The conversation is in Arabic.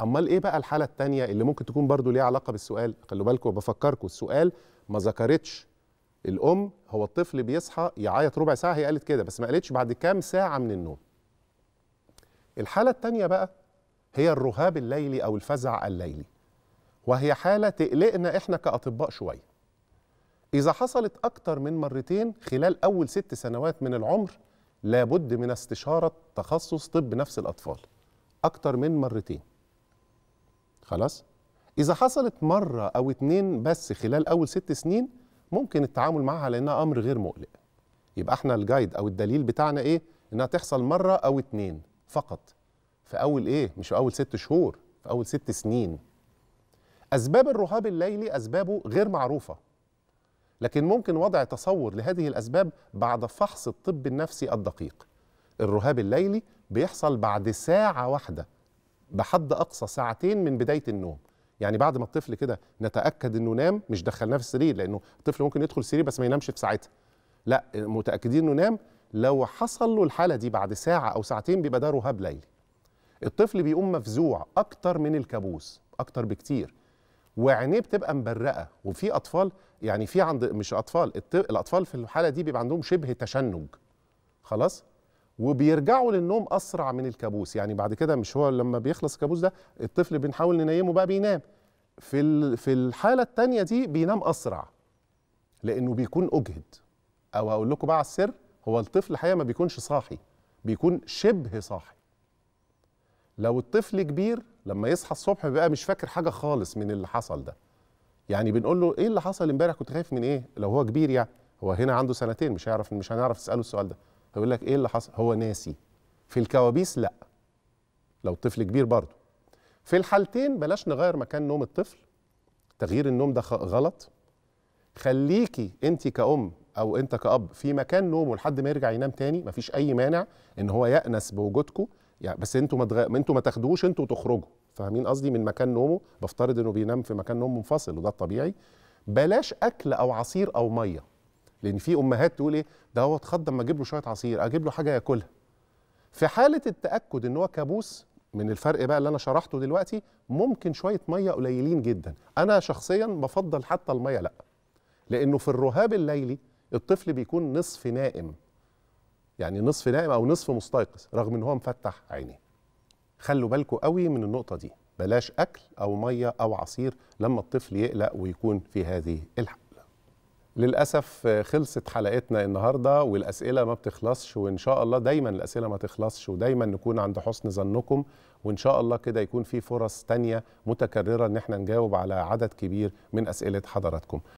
امال ايه بقى الحاله الثانيه اللي ممكن تكون برضو ليها علاقه بالسؤال خلوا بالكم بفكركم السؤال ما ذكرتش الام هو الطفل بيصحى يعيط ربع ساعه هي قالت كده بس ما قالتش بعد كام ساعه من النوم الحاله الثانيه بقى هي الرهاب الليلي او الفزع الليلي وهي حاله تقلقنا احنا كاطباء شويه اذا حصلت اكتر من مرتين خلال اول ست سنوات من العمر لابد من استشاره تخصص طب نفس الاطفال اكتر من مرتين خلاص اذا حصلت مره او اتنين بس خلال اول ست سنين ممكن التعامل معها لانها امر غير مقلق يبقى احنا الجايد او الدليل بتاعنا ايه انها تحصل مره او اتنين فقط في اول ايه مش في اول ست شهور في اول ست سنين اسباب الرهاب الليلي اسبابه غير معروفه لكن ممكن وضع تصور لهذه الاسباب بعد فحص الطب النفسي الدقيق الرهاب الليلي بيحصل بعد ساعه واحده بحد اقصى ساعتين من بدايه النوم يعني بعد ما الطفل كده نتاكد انه نام مش دخلناه في السرير لانه الطفل ممكن يدخل السرير بس ما ينامش في ساعتها لا متاكدين انه نام لو حصل له الحاله دي بعد ساعه او ساعتين بيبقى ده رهاب ليلي الطفل بيقوم مفزوع اكتر من الكابوس اكتر بكتير وعينيه بتبقى مبرقه وفي اطفال يعني في عند مش اطفال الاطفال في الحاله دي بيبقى عندهم شبه تشنج خلاص وبيرجعوا للنوم اسرع من الكابوس يعني بعد كده مش هو لما بيخلص الكابوس ده الطفل بنحاول ننيمه بقى بينام في في الحاله الثانيه دي بينام اسرع لانه بيكون اجهد او اقول لكم بقى على السر هو الطفل الحقيقه ما بيكونش صاحي بيكون شبه صاحي لو الطفل كبير لما يصحى الصبح بيبقى مش فاكر حاجه خالص من اللي حصل ده يعني بنقول له ايه اللي حصل امبارح كنت خايف من ايه لو هو كبير يعني هو هنا عنده سنتين مش هيعرف مش هنعرف نساله السؤال ده هيقول لك ايه اللي حصل هو ناسي في الكوابيس لا لو طفل كبير برضه في الحالتين بلاش نغير مكان نوم الطفل تغيير النوم ده غلط خليكي انت كأم او انت كأب في مكان نومه لحد ما يرجع ينام تاني مفيش اي مانع ان هو يأنس بوجودكم يعني بس انتوا ما مدغ... انتوا ما تاخدوش انتوا تخرجوا فاهمين قصدي من مكان نومه بفترض انه بينام في مكان نوم منفصل وده الطبيعي بلاش اكل او عصير او ميه لان في امهات تقول ايه ده هو اتخض اما اجيب له شويه عصير اجيب له حاجه ياكلها في حاله التاكد ان هو كابوس من الفرق بقى اللي انا شرحته دلوقتي ممكن شويه ميه قليلين جدا انا شخصيا بفضل حتى الميه لا لانه في الرهاب الليلي الطفل بيكون نصف نائم يعني نصف نائم او نصف مستيقظ رغم ان هو مفتح عينيه خلوا بالكم قوي من النقطه دي بلاش اكل او ميه او عصير لما الطفل يقلق ويكون في هذه الحاله للأسف آه، خلصت حلقتنا النهاردة والأسئلة ما بتخلصش وإن شاء الله دايما الأسئلة ما تخلصش ودايما نكون عند حسن ظنكم وإن شاء الله كده يكون في فرص تانية متكررة إن احنا نجاوب على عدد كبير من أسئلة حضراتكم